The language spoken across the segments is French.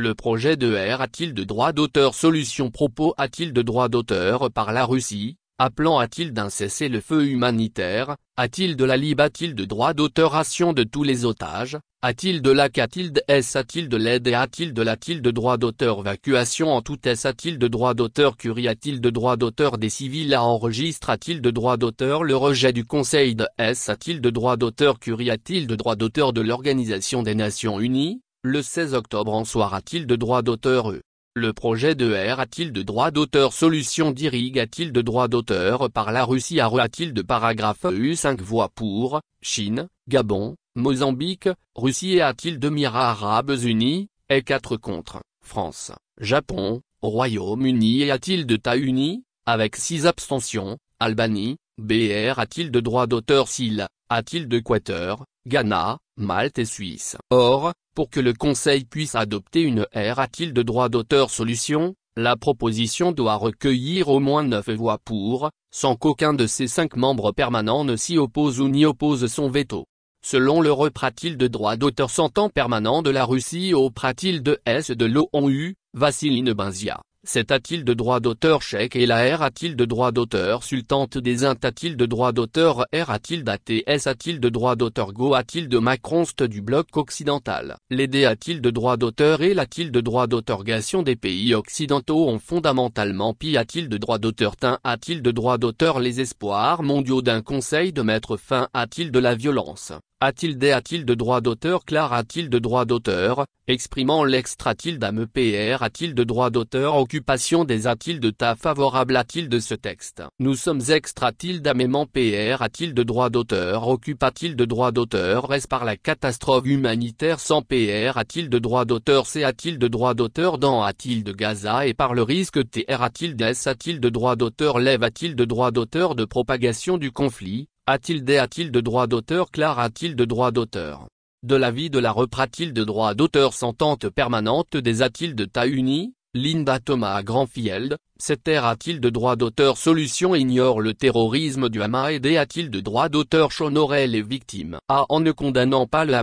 Le projet de R a-t-il de droit d'auteur Solution propos a-t-il de droit d'auteur par la Russie Appelant a-t-il d'un cessez-le-feu humanitaire A-t-il de la lib A-t-il de droit Action de tous les otages A-t-il de la catilde il de S A-t-il de l'aide et a-t-il de l'a-t-il de droit d'auteur Vacuation en tout S A-t-il de droit d'auteur Curie A-t-il de droit d'auteur des civils à enregistre A-t-il de droit d'auteur Le rejet du Conseil de S A-t-il de droit d'auteur Curie A-t-il de droit d'auteur de l'Organisation des Nations Unies le 16 octobre en soir a-t-il de droit d'auteur E Le projet de R a-t-il de droit d'auteur Solution d'Irig a-t-il de droit d'auteur par la Russie a-t-il de paragraphe EU5 voix pour, Chine, Gabon, Mozambique, Russie et a-t-il de Mira Arabes Unis, et 4 contre, France, Japon, Royaume-Uni et a-t-il de unis avec 6 abstentions, Albanie, BR a-t-il de droit d'auteur s'il a-t-il d'Équateur, Ghana, Malte et Suisse. Or, pour que le Conseil puisse adopter une R a-t-il de droit d'auteur solution, la proposition doit recueillir au moins 9 voix pour, sans qu'aucun de ses cinq membres permanents ne s'y oppose ou n'y oppose son veto. Selon le reprat-il de droit d'auteur ans permanent de la Russie au pratil de S de l'ONU, Vassiline Benzia. C'est a-t-il de droit d'auteur chèque et la R a-t-il de droit d'auteur sultante des int a-t-il de droit d'auteur R a-t-il d'ATS a-t-il de droit d'auteur Go a-t-il de Macronst du bloc occidental Les D a-t-il de droit d'auteur et l'a-t-il de droit d'autorgation des pays occidentaux ont fondamentalement Pi a-t-il de droit d'auteur Tin a-t-il de droit d'auteur Les espoirs mondiaux d'un conseil de mettre fin a t il de la violence a des a de droit d'auteur Clara a t il de droit d'auteur, exprimant l'extra-tilde PR, a t il de droit d'auteur Occupation des a t il de TA favorable a t il de ce texte. Nous sommes extra-tilde aimant PR a t il de droit d'auteur Occupe a de droit d'auteur Reste par la catastrophe humanitaire sans PR a t il de droit d'auteur C a t il de droit d'auteur dans a t il de Gaza et par le risque TR a t il S a t il de droit d'auteur Lève a t il de droit d'auteur de propagation du conflit, des a-t-il de droits d'auteur Claire a-t-il de droit d'auteur De la vie de la reprat t il de droit d'auteur Sentente permanente des a-t-il de Tauni, Linda Thomas à Grandfield, Setter a-t-il de droit d'auteur Solution ignore le terrorisme du Hama et a-t-il de droit d'auteur Chonorait les victimes A en ne condamnant pas le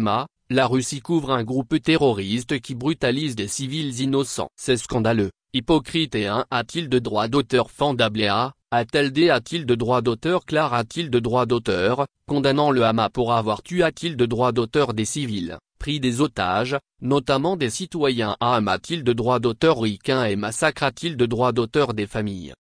la Russie couvre un groupe terroriste qui brutalise des civils innocents. C'est scandaleux, hypocrite et un a-t-il de droit d'auteur Fandablea, D. a-t-il de droit d'auteur Clara a-t-il de droit d'auteur, condamnant le Hamas pour avoir tué a-t-il de droit d'auteur des civils, pris des otages, notamment des citoyens Hamas a-t-il de droit d'auteur Riquin et massacre a-t-il de droit d'auteur des familles